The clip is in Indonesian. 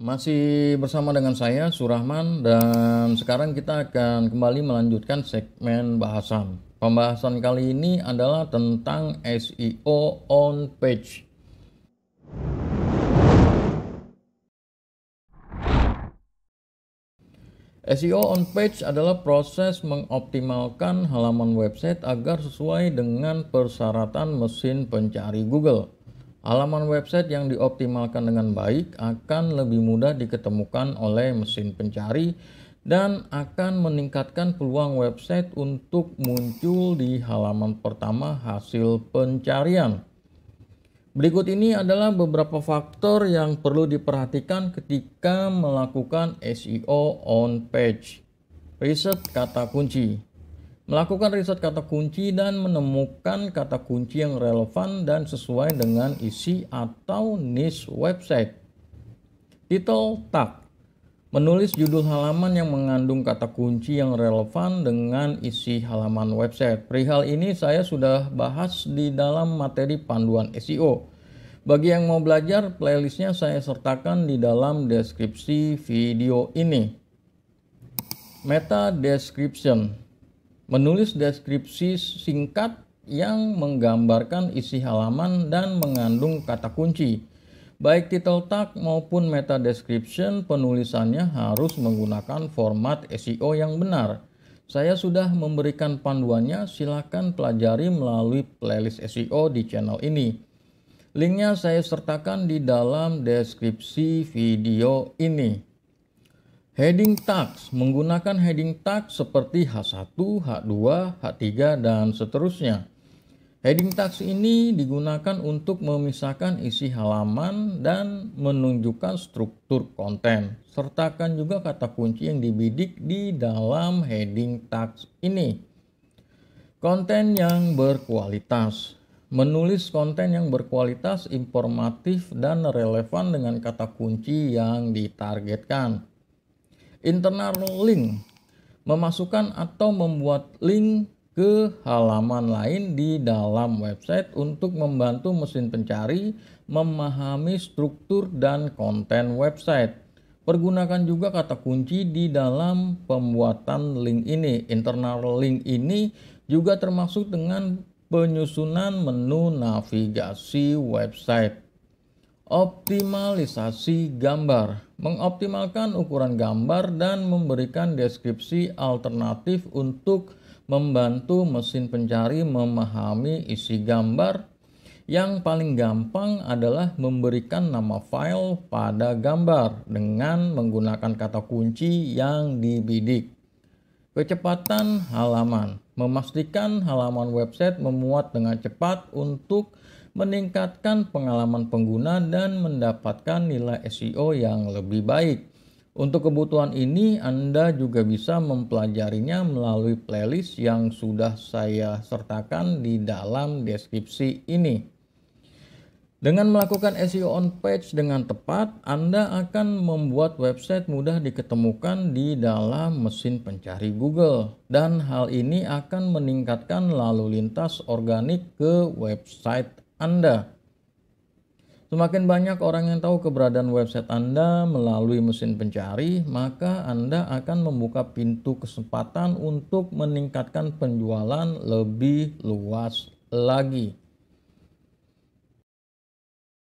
Masih bersama dengan saya Surahman dan sekarang kita akan kembali melanjutkan segmen bahasan. Pembahasan kali ini adalah tentang SEO on page. SEO on page adalah proses mengoptimalkan halaman website agar sesuai dengan persyaratan mesin pencari Google. Halaman website yang dioptimalkan dengan baik akan lebih mudah diketemukan oleh mesin pencari dan akan meningkatkan peluang website untuk muncul di halaman pertama hasil pencarian. Berikut ini adalah beberapa faktor yang perlu diperhatikan ketika melakukan SEO on page. Riset kata kunci melakukan riset kata kunci dan menemukan kata kunci yang relevan dan sesuai dengan isi atau niche website. Titel tag menulis judul halaman yang mengandung kata kunci yang relevan dengan isi halaman website. Perihal ini saya sudah bahas di dalam materi panduan SEO. Bagi yang mau belajar, playlistnya saya sertakan di dalam deskripsi video ini. Meta Description menulis deskripsi singkat yang menggambarkan isi halaman dan mengandung kata kunci. Baik title tag maupun meta description penulisannya harus menggunakan format SEO yang benar. Saya sudah memberikan panduannya, silakan pelajari melalui playlist SEO di channel ini. Linknya saya sertakan di dalam deskripsi video ini. Heading tax menggunakan heading tax seperti H1, H2, H3, dan seterusnya. Heading tax ini digunakan untuk memisahkan isi halaman dan menunjukkan struktur konten. Sertakan juga kata kunci yang dibidik di dalam heading tax ini. Konten yang berkualitas menulis konten yang berkualitas, informatif, dan relevan dengan kata kunci yang ditargetkan internal link memasukkan atau membuat link ke halaman lain di dalam website untuk membantu mesin pencari memahami struktur dan konten website. Pergunakan juga kata kunci di dalam pembuatan link ini. Internal link ini juga termasuk dengan penyusunan menu navigasi website. Optimalisasi gambar mengoptimalkan ukuran gambar dan memberikan deskripsi alternatif untuk membantu mesin pencari memahami isi gambar. Yang paling gampang adalah memberikan nama file pada gambar dengan menggunakan kata kunci yang dibidik. Kecepatan halaman memastikan halaman website memuat dengan cepat untuk meningkatkan pengalaman pengguna dan mendapatkan nilai SEO yang lebih baik. Untuk kebutuhan ini, Anda juga bisa mempelajarinya melalui playlist yang sudah saya sertakan di dalam deskripsi ini. Dengan melakukan SEO on page dengan tepat, Anda akan membuat website mudah diketemukan di dalam mesin pencari Google, dan hal ini akan meningkatkan lalu lintas organik ke website anda. Semakin banyak orang yang tahu keberadaan website Anda melalui mesin pencari, maka Anda akan membuka pintu kesempatan untuk meningkatkan penjualan lebih luas lagi.